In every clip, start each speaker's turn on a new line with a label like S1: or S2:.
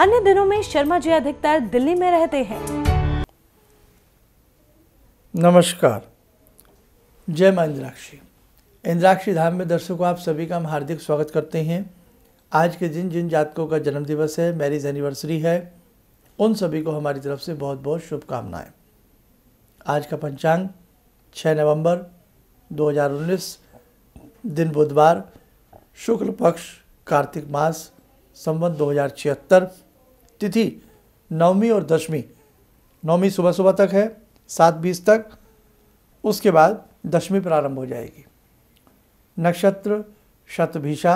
S1: अन्य दिनों में शर्मा जी अधिकतर दिल्ली में रहते हैं नमस्कार जय मां इंद्राक्षी इंद्राक्षी धाम में दर्शकों आप सभी का हम हार्दिक स्वागत करते हैं आज के दिन जिन जातकों का जन्मदिवस है मैरिज एनिवर्सरी है उन सभी को हमारी तरफ से बहुत बहुत शुभकामनाएं आज का पंचांग 6 नवंबर 2019 दिन बुधवार शुक्ल पक्ष कार्तिक मास संबंध दो हज़ार छिहत्तर तिथि नवमी और दशमी नवमी सुबह सुबह तक है सात बीस तक उसके बाद दशमी प्रारंभ हो जाएगी नक्षत्र शतभिषा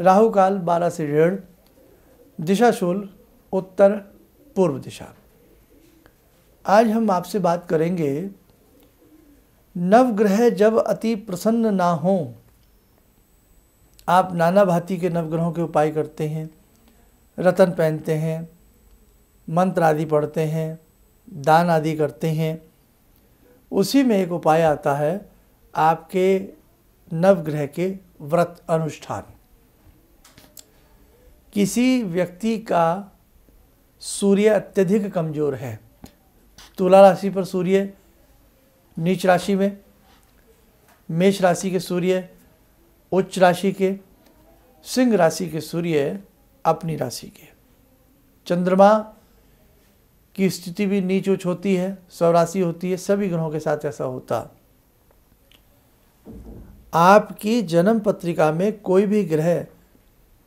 S1: राहु काल बारह से डेढ़ दिशाशूल उत्तर पूर्व दिशा आज हम आपसे बात करेंगे नवग्रह जब अति प्रसन्न ना हों आप नाना भांति के नवग्रहों के उपाय करते हैं रतन पहनते हैं मंत्र आदि पढ़ते हैं दान आदि करते हैं उसी में एक उपाय आता है आपके नवग्रह के व्रत अनुष्ठान किसी व्यक्ति का सूर्य अत्यधिक कमज़ोर है तुला राशि पर सूर्य नीच राशि में मेष राशि के सूर्य उच्च राशि के सिंह राशि के सूर्य अपनी राशि के चंद्रमा की स्थिति भी नीच उच होती है स्वराशि होती है सभी ग्रहों के साथ ऐसा होता आपकी जन्म पत्रिका में कोई भी ग्रह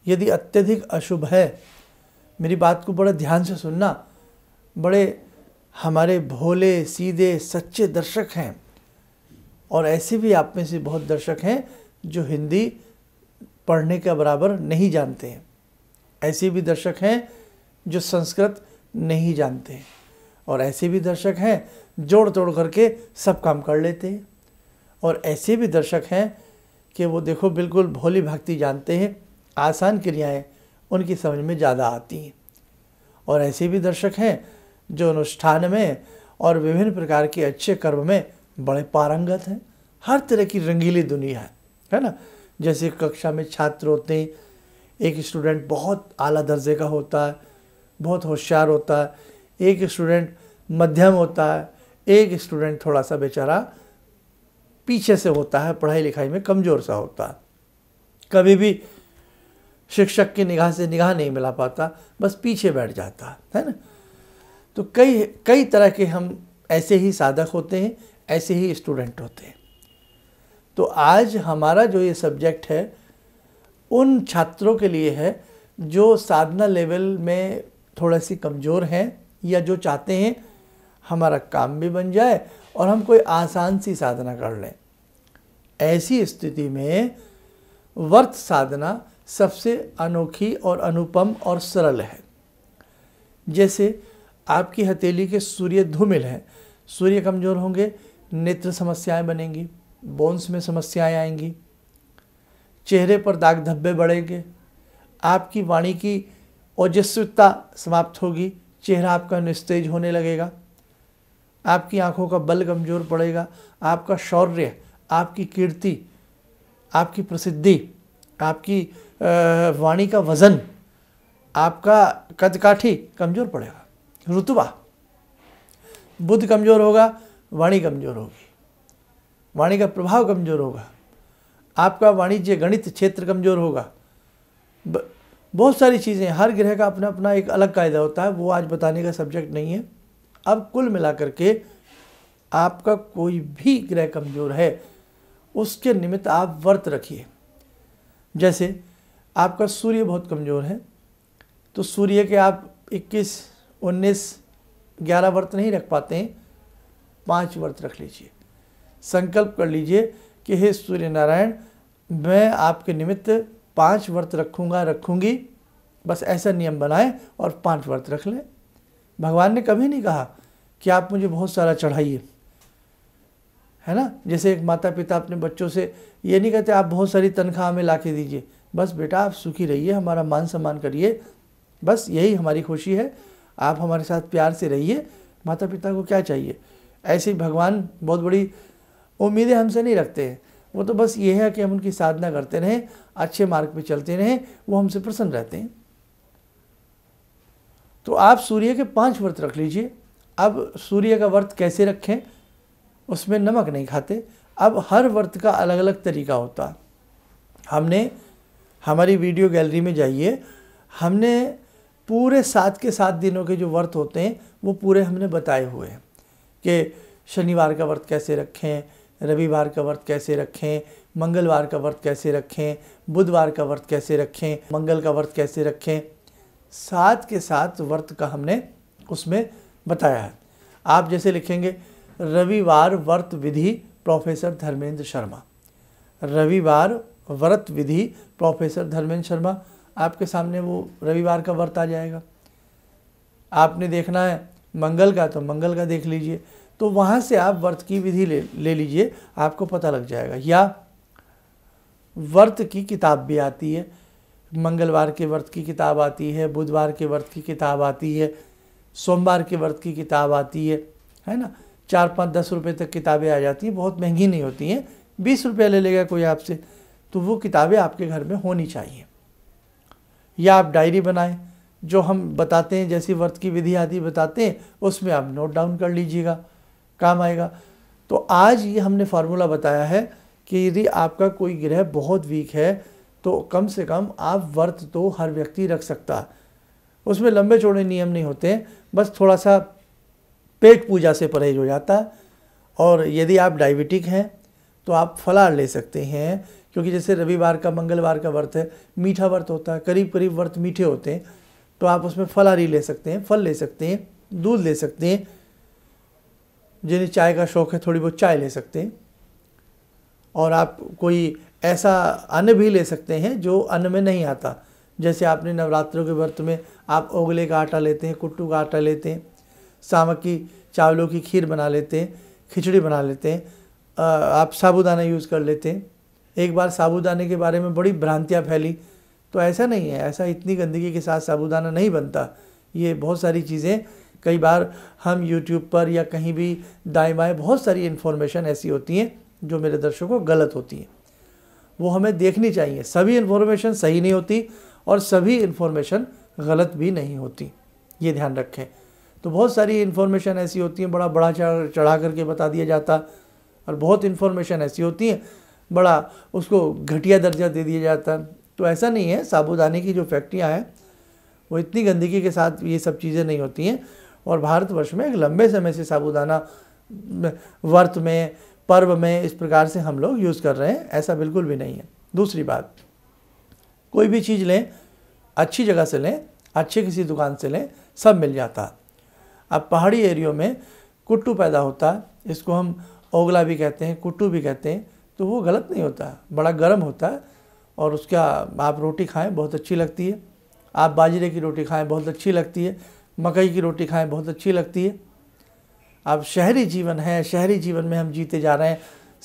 S1: यदि अत्यधिक अशुभ है मेरी बात को बड़े ध्यान से सुनना बड़े हमारे भोले सीधे सच्चे दर्शक हैं और ऐसे भी आप में से बहुत दर्शक हैं जो हिंदी पढ़ने के बराबर नहीं जानते हैं ऐसे भी दर्शक हैं जो संस्कृत नहीं जानते और ऐसे भी दर्शक हैं जोड़ तोड़ करके सब काम कर लेते हैं और ऐसे भी दर्शक हैं कि वो देखो बिल्कुल भोली भक्ति जानते हैं आसान क्रियाएं उनकी समझ में ज़्यादा आती हैं और ऐसे भी दर्शक हैं जो अनुष्ठान में और विभिन्न प्रकार के अच्छे कर्म में बड़े पारंगत हैं हर तरह की रंगीली दुनिया है है ना जैसे कक्षा में छात्र होते हैं एक स्टूडेंट बहुत आला दर्जे का होता है बहुत होशियार होता है एक स्टूडेंट मध्यम होता है एक स्टूडेंट थोड़ा सा बेचारा पीछे से होता है पढ़ाई लिखाई में कमज़ोर सा होता है कभी भी शिक्षक की निगाह से निगाह नहीं मिला पाता बस पीछे बैठ जाता है ना तो कई कई तरह के हम ऐसे ही साधक होते हैं ऐसे ही स्टूडेंट होते हैं तो आज हमारा जो ये सब्जेक्ट है उन छात्रों के लिए है जो साधना लेवल में थोड़ा सी कमज़ोर हैं या जो चाहते हैं हमारा काम भी बन जाए और हम कोई आसान सी साधना कर लें ऐसी स्थिति में वर्त साधना सबसे अनोखी और अनुपम और सरल है जैसे आपकी हथेली के सूर्य धूमिल हैं सूर्य कमज़ोर होंगे नेत्र समस्याएं बनेंगी बोन्स में समस्याएं आएंगी चेहरे पर दाग धब्बे बढ़ेंगे आपकी वाणी की ओजस्वता समाप्त होगी चेहरा आपका निस्तेज होने लगेगा आपकी आंखों का बल कमज़ोर पड़ेगा आपका शौर्य आपकी कीर्ति आपकी प्रसिद्धि आपकी वाणी का वज़न आपका कदकाठी कमज़ोर पड़ेगा रुतबा बुद्ध कमज़ोर होगा वाणी कमज़ोर होगी वाणी का प्रभाव कमज़ोर होगा आपका वाणिज्य गणित क्षेत्र कमज़ोर होगा बहुत सारी चीज़ें हर ग्रह का अपना अपना एक अलग कायदा होता है वो आज बताने का सब्जेक्ट नहीं है अब कुल मिलाकर के आपका कोई भी ग्रह कमज़ोर है उसके निमित्त आप व्रत रखिए जैसे आपका सूर्य बहुत कमज़ोर है तो सूर्य के आप 21, 19, 11 व्रत नहीं रख पाते हैं पाँच व्रत रख लीजिए संकल्प कर लीजिए कि हे सूर्य नारायण मैं आपके निमित्त पांच व्रत रखूँगा रखूँगी बस ऐसा नियम बनाएं और पांच व्रत रख लें भगवान ने कभी नहीं कहा कि आप मुझे बहुत सारा चढ़ाइए है ना जैसे एक माता पिता अपने बच्चों से ये नहीं कहते आप बहुत सारी तनख्वाह हमें ला के दीजिए बस बेटा आप सुखी रहिए हमारा मान सम्मान करिए बस यही हमारी खुशी है आप हमारे साथ प्यार से रहिए माता पिता को क्या चाहिए ऐसे ही भगवान बहुत बड़ी उम्मीदें हमसे नहीं रखते हैं वो तो बस ये है कि हम उनकी साधना करते रहें अच्छे मार्ग पर चलते रहें वो हमसे प्रसन्न रहते हैं तो आप सूर्य के पांच व्रत रख लीजिए अब सूर्य का व्रत कैसे रखें उसमें नमक नहीं खाते अब हर व्रत का अलग अलग तरीका होता हमने हमारी वीडियो गैलरी में जाइए हमने पूरे सात के सात दिनों के जो व्रत होते हैं वो पूरे हमने बताए हुए हैं कि शनिवार का व्रत कैसे रखें रविवार का व्रत कैसे रखें मंगलवार का व्रत कैसे रखें बुधवार का व्रत कैसे रखें मंगल का व्रत कैसे रखें साथ के साथ व्रत का हमने उसमें बताया है आप जैसे लिखेंगे रविवार व्रत विधि प्रोफेसर धर्मेंद्र शर्मा रविवार व्रत विधि प्रोफेसर धर्मेंद्र शर्मा आपके सामने वो रविवार का व्रत आ जाएगा आपने देखना है मंगल का तो मंगल का देख लीजिए तो वहाँ से आप वर्त की विधि ले ले लीजिए आपको पता लग जाएगा या वर्त की किताब भी आती है मंगलवार के व्रत की किताब आती है बुधवार के व्रत की किताब आती है सोमवार के व्रत की किताब आती है है ना चार पाँच दस रुपये तक किताबें आ जाती हैं बहुत महंगी नहीं होती हैं बीस रुपया ले लेगा कोई आपसे तो वो किताबें आपके घर में होनी चाहिए या आप डायरी बनाएं जो हम बताते हैं जैसी व्रत की विधि आदि बताते हैं उसमें आप नोट डाउन कर लीजिएगा काम आएगा तो आज ये हमने फार्मूला बताया है कि यदि आपका कोई ग्रह बहुत वीक है तो कम से कम आप वर्त तो हर व्यक्ति रख सकता है उसमें लंबे चौड़े नियम नहीं होते बस थोड़ा सा पेट पूजा से परहेज हो जाता है और यदि आप डायबिटिक हैं तो आप फलाहार ले सकते हैं क्योंकि जैसे रविवार का मंगलवार का व्रत है मीठा व्रत होता है करीब करीब व्रत मीठे होते हैं तो आप उसमें फलाहारी ले सकते हैं फल ले सकते हैं दूध ले सकते हैं जिन्हें चाय का शौक़ है थोड़ी बहुत चाय ले सकते हैं और आप कोई ऐसा अन्न भी ले सकते हैं जो अन्न में नहीं आता जैसे आपने नवरात्रों के व्रत में आप ओगले का आटा लेते हैं कुट्टू का आटा लेते हैं सामक की चावलों की खीर बना लेते हैं खिचड़ी बना लेते हैं आप साबुदाना यूज़ कर लेते हैं एक बार साबुदाने के बारे में बड़ी भ्रांतियाँ फैली तो ऐसा नहीं है ऐसा इतनी गंदगी के साथ साबुदाना नहीं बनता ये बहुत सारी चीज़ें कई बार हम यूट्यूब पर या कहीं भी दाएँ बाएँ बहुत सारी इन्फॉर्मेशन ऐसी होती हैं जो मेरे दर्शकों को गलत होती हैं वो हमें देखनी चाहिए सभी इन्फॉर्मेशन सही नहीं होती और सभी इन्फॉर्मेशन गलत भी नहीं होती ये ध्यान रखें तो बहुत सारी इन्फॉर्मेशन ऐसी होती हैं बड़ा बड़ा चढ़ा करके बता दिया जाता और बहुत इन्फॉर्मेशन ऐसी होती हैं बड़ा उसको घटिया दर्जा दे दिया जाता तो ऐसा नहीं है साबुदाने की जो फैक्ट्रियाँ हैं वो इतनी गंदगी के साथ ये सब चीज़ें नहीं होती हैं और भारतवर्ष में एक लंबे समय से साबूदाना वर्त में पर्व में इस प्रकार से हम लोग यूज़ कर रहे हैं ऐसा बिल्कुल भी नहीं है दूसरी बात कोई भी चीज़ लें अच्छी जगह से लें अच्छे किसी दुकान से लें सब मिल जाता अब पहाड़ी एरियो में कुट्टू पैदा होता है इसको हम ओगला भी कहते हैं कुट्टू भी कहते हैं तो वो गलत नहीं होता बड़ा गर्म होता है और उसका आप रोटी खाएं बहुत अच्छी लगती है आप बाजरे की रोटी खाएं बहुत अच्छी लगती है मकई की रोटी खाएं बहुत अच्छी लगती है अब शहरी जीवन है शहरी जीवन में हम जीते जा रहे हैं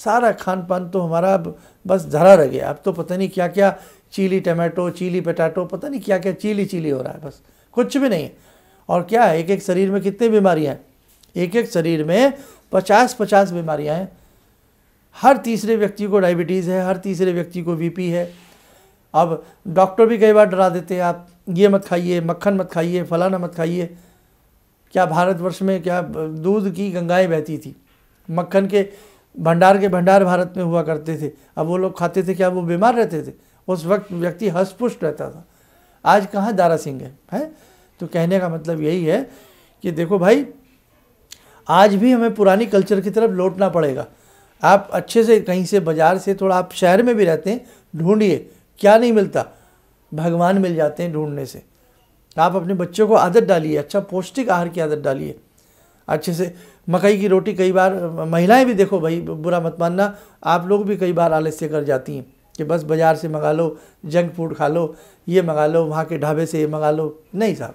S1: सारा खान पान तो हमारा अब बस धरा रह गया अब तो पता नहीं क्या क्या चीली टमाटो चीली पटाटो पता नहीं क्या क्या चीली चीली हो रहा है बस कुछ भी नहीं और क्या है एक एक शरीर में कितनी बीमारियाँ हैं एक एक शरीर में पचास पचास बीमारियाँ हैं हर तीसरे व्यक्ति को डायबिटीज़ है हर तीसरे व्यक्ति को बीपी है अब डॉक्टर भी कई बार डरा देते हैं आप ये मत खाइए मक्खन मत खाइए फलाना मत खाइए क्या भारतवर्ष में क्या दूध की गंगाएं बहती थी मक्खन के भंडार के भंडार भारत में हुआ करते थे अब वो लोग खाते थे क्या वो बीमार रहते थे उस वक्त व्यक्ति हस्तपुष्ट रहता था आज कहाँ दारा सिंह है है तो कहने का मतलब यही है कि देखो भाई आज भी हमें पुरानी कल्चर की तरफ लौटना पड़ेगा आप अच्छे से कहीं से बाज़ार से थोड़ा आप शहर में भी रहते हैं ढूंढिए क्या नहीं मिलता भगवान मिल जाते हैं ढूंढने से आप अपने बच्चों को आदत डालिए अच्छा पौष्टिक आहार की आदत डालिए अच्छे से मकई की रोटी कई बार महिलाएं भी देखो भाई बुरा मत मानना आप लोग भी कई बार आलस्य कर जाती हैं कि बस बाज़ार से मंगा लो जंक फूड खा लो ये मंगा लो वहाँ के ढाबे से ये मंगा लो नहीं साहब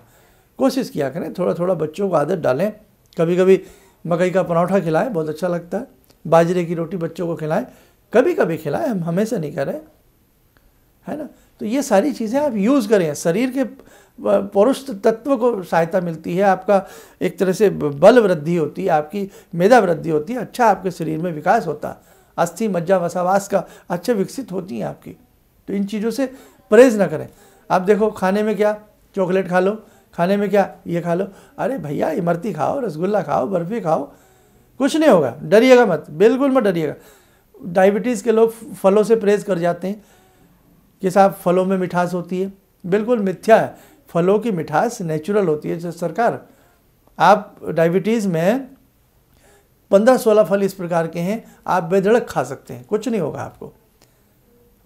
S1: कोशिश किया करें थोड़ा थोड़ा बच्चों को आदत डालें कभी कभी मकई का परौठा खिलाएं बहुत अच्छा लगता है बाजरे की रोटी बच्चों को खिलाएं कभी कभी खिलाएं हम हमेशा नहीं करें है ना तो ये सारी चीज़ें आप यूज़ करें शरीर के पौरुष तत्व को सहायता मिलती है आपका एक तरह से बल वृद्धि होती है आपकी मेधा वृद्धि होती है अच्छा आपके शरीर में विकास होता है अस्थि मज्जा वसावास का अच्छे विकसित होती हैं आपकी तो इन चीज़ों से परहेज ना करें आप देखो खाने में क्या चॉकलेट खा लो खाने में क्या ये खा लो अरे भैया इमरती खाओ रसगुल्ला खाओ बर्फ़ी खाओ कुछ नहीं होगा डरिएगा मत बिल्कुल मत डरिएगा डायबिटीज़ के लोग फलों से परहेज कर जाते हैं कि साहब फलों में मिठास होती है बिल्कुल मिथ्या है फलों की मिठास नेचुरल होती है सरकार आप डायबिटीज़ में पंद्रह सोलह फल इस प्रकार के हैं आप बेधड़क खा सकते हैं कुछ नहीं होगा आपको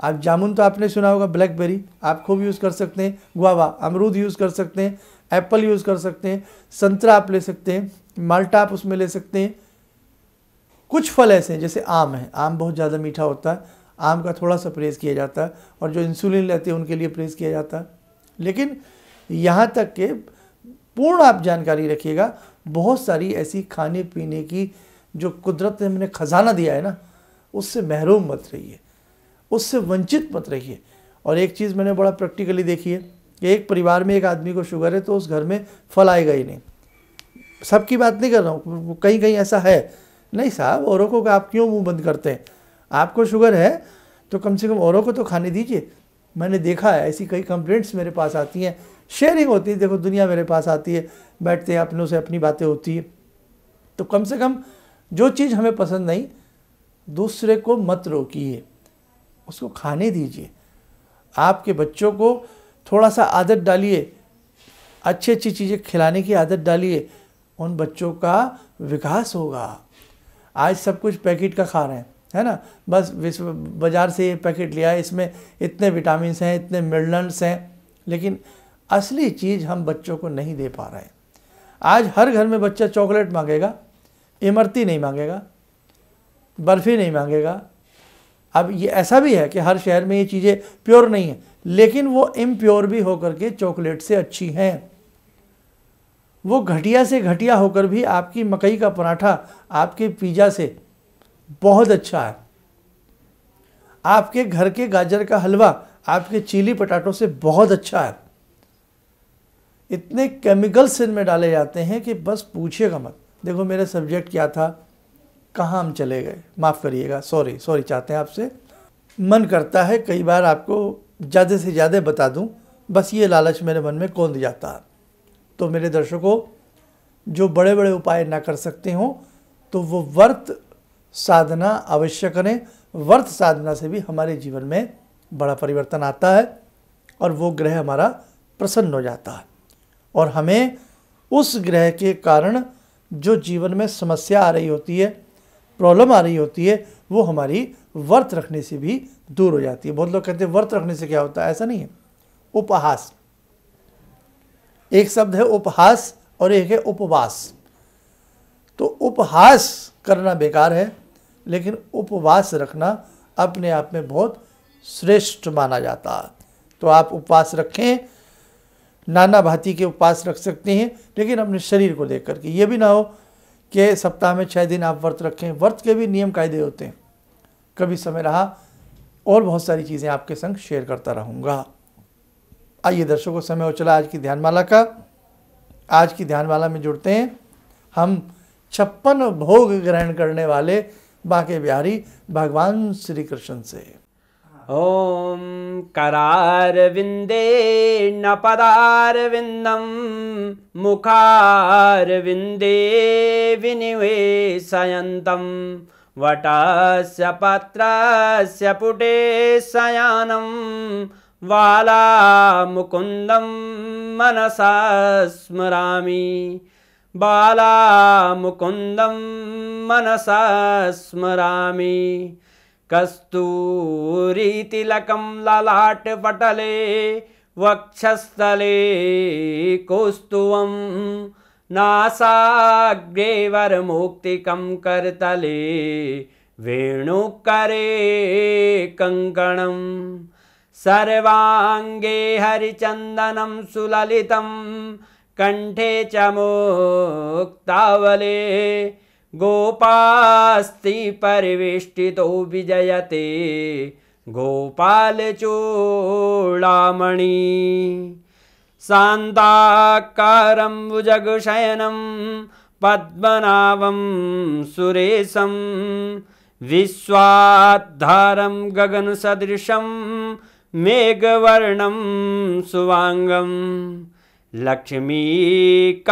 S1: आप जामुन तो आपने सुना होगा ब्लैकबेरी आप खूब यूज़ कर सकते हैं गुआवा अमरूद यूज़ कर सकते हैं एप्पल यूज़ कर सकते हैं संतरा आप ले सकते हैं माल्टा आप उसमें ले सकते हैं कुछ फल ऐसे हैं जैसे आम है आम बहुत ज़्यादा मीठा होता है आम का थोड़ा सा प्रेस किया जाता है और जो इंसुलिन लेते हैं उनके लिए प्रेस किया जाता है लेकिन यहाँ तक के पूर्ण आप जानकारी रखिएगा बहुत सारी ऐसी खाने पीने की जो कुदरत ने हमने ख़जाना दिया है ना उससे महरूम मत रहिए उससे वंचित मत रहिए और एक चीज़ मैंने बड़ा प्रैक्टिकली देखी है कि एक परिवार में एक आदमी को शुगर है तो उस घर में फल आएगा ही नहीं सबकी बात नहीं कर रहा हूँ कहीं कहीं ऐसा है नहीं साहब औरों को आप क्यों मुंह बंद करते हैं आपको शुगर है तो कम से कम औरों को तो खाने दीजिए मैंने देखा है ऐसी कई कंप्लेंट्स मेरे पास आती हैं शेयरिंग होती है देखो दुनिया मेरे पास आती है बैठते हैं अपनों से अपनी बातें होती है तो कम से कम जो चीज़ हमें पसंद नहीं दूसरे को मत रोकिए उसको खाने दीजिए आपके बच्चों को थोड़ा सा आदत डालिए अच्छी अच्छी चीज़ें खिलाने की आदत डालिए उन बच्चों का विकास होगा आज सब कुछ पैकेट का खा रहे हैं है ना बस विश्व बाज़ार से ये पैकेट लिया इसमें इतने विटामिन हैं इतने मिनरल्स हैं लेकिन असली चीज़ हम बच्चों को नहीं दे पा रहे हैं आज हर घर में बच्चा चॉकलेट मांगेगा इमरती नहीं मांगेगा बर्फ़ी नहीं मांगेगा अब ये ऐसा भी है कि हर शहर में ये चीज़ें प्योर नहीं हैं लेकिन वो इम्प्योर भी होकर के चॉकलेट से अच्छी हैं वो घटिया से घटिया होकर भी आपकी मकई का पराठा आपके पिज़्ज़ा से बहुत अच्छा है आपके घर के गाजर का हलवा आपके चिली पटाटो से बहुत अच्छा है इतने केमिकल्स इनमें डाले जाते हैं कि बस पूछिएगा मत देखो मेरा सब्जेक्ट क्या था कहाँ हम चले गए माफ़ करिएगा सॉरी सॉरी चाहते हैं आपसे मन करता है कई बार आपको ज़्यादा से ज़्यादा बता दूं बस ये लालच मेरे मन में कौन जाता है तो मेरे दर्शकों जो बड़े बड़े उपाय ना कर सकते हों तो वो वर्त साधना अवश्य करें वर्त साधना से भी हमारे जीवन में बड़ा परिवर्तन आता है और वो ग्रह हमारा प्रसन्न हो जाता है और हमें उस ग्रह के कारण जो जीवन में समस्या आ रही होती है प्रॉब्लम आ रही होती है वो हमारी व्रत रखने से भी दूर हो जाती है बहुत लोग कहते हैं व्रत रखने से क्या होता है ऐसा नहीं है उपहास एक शब्द है उपहास और एक है उपवास तो उपहास करना बेकार है लेकिन उपवास रखना अपने आप में बहुत श्रेष्ठ माना जाता तो आप उपवास रखें नाना भाती के उपवास रख सकते हैं लेकिन अपने शरीर को देख करके ये भी ना हो कि सप्ताह में छः दिन आप व्रत रखें व्रत के भी नियम कायदे होते हैं कभी समय रहा और बहुत सारी चीज़ें आपके संग शेयर करता रहूँगा आइए दर्शकों समय हो चला आज की ध्यानमाला का आज की ध्यानमाला में जुड़ते हैं हम छप्पन भोग ग्रहण करने वाले बाके बिहारी भगवान श्री कृष्ण से
S2: करार विंदे न विंदे विनिवे सयंतम वटास्य पत्रस्य पुटे वाला मुकुंदम मनसा स्मरामी बाला मुकुन्दं मनसा स्मरामि कस्तूरीतिलकं ललाटपटले पटले वक्षस्तले कौस्तुवं नासाग्रेवरमुक्तिकं करतले वेणुकरे कङ्कणं सर्वाङ्गे हरिचन्दनं सुललितम् कण्ठे च मोक्तावले गोपास्ति परिवेष्टितौ विजयते गोपालचोळामणि सान्ताकारं जगशयनं पद्मनाभं सुरेशं विश्वाद्धारं गगनसदृशं मेघवर्णं सुवाङ्गम् लक्ष्मीकान्तं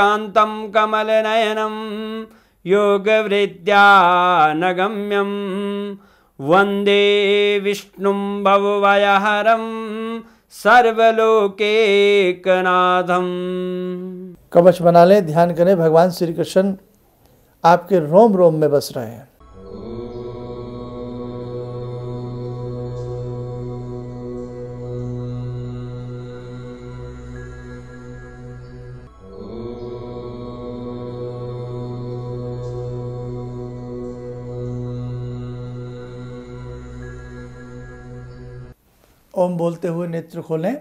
S2: कमलनयनं योगवृद्ध्या न वंदे वन्दे विष्णुं भववयहरं सर्वलोकेकनाथम
S1: कवच बना लें ध्यान करें भगवान श्री कृष्ण आपके रोम रोम में बस रहे हैं ओम बोलते हुए नेत्र खोलें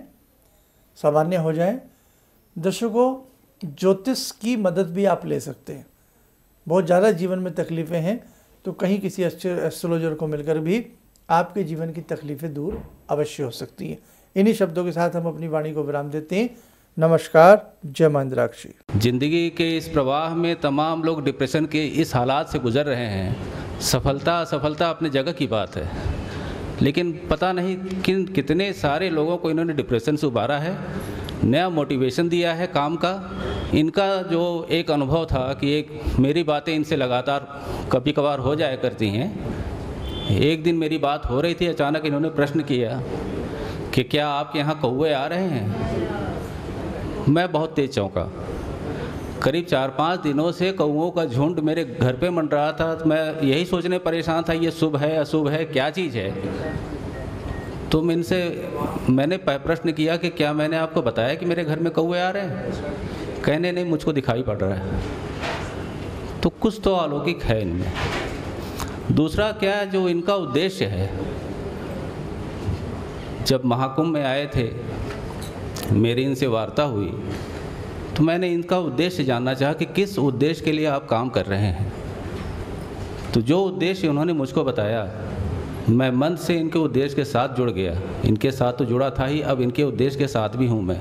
S1: सामान्य हो जाए दर्शकों ज्योतिष की मदद भी आप ले सकते हैं बहुत ज़्यादा जीवन में तकलीफ़ें हैं तो कहीं किसी एस्ट्रोलॉजर को मिलकर भी आपके जीवन की तकलीफ़ें दूर अवश्य हो सकती हैं इन्हीं शब्दों के साथ हम अपनी वाणी को विराम देते हैं नमस्कार जय महेंद्राक्षी
S3: जिंदगी के इस प्रवाह में तमाम लोग डिप्रेशन के इस हालात से गुजर रहे हैं सफलता असफलता अपने जगह की बात है लेकिन पता नहीं किन कितने सारे लोगों को इन्होंने डिप्रेशन से उबारा है नया मोटिवेशन दिया है काम का इनका जो एक अनुभव था कि एक मेरी बातें इनसे लगातार कभी कभार हो जाया करती हैं एक दिन मेरी बात हो रही थी अचानक इन्होंने प्रश्न किया कि क्या आपके यहाँ कौए आ रहे हैं मैं बहुत तेज चौंका करीब चार पांच दिनों से कौओं का झुंड मेरे घर पे मंड रहा था तो मैं यही सोचने परेशान था ये शुभ है अशुभ है क्या चीज़ है तो इनसे मैंने प्रश्न किया कि क्या मैंने आपको बताया कि मेरे घर में कौए आ रहे हैं कहने नहीं मुझको दिखाई पड़ रहा है तो कुछ तो अलौकिक है इनमें दूसरा क्या जो इनका उद्देश्य है जब महाकुंभ में आए थे मेरी इनसे वार्ता हुई तो मैंने इनका उद्देश्य जानना चाहा कि किस उद्देश्य के लिए आप काम कर रहे हैं तो जो उद्देश्य उन्होंने मुझको बताया मैं मन से इनके उद्देश्य के साथ जुड़ गया इनके साथ तो जुड़ा था ही अब इनके उद्देश्य के साथ भी हूँ मैं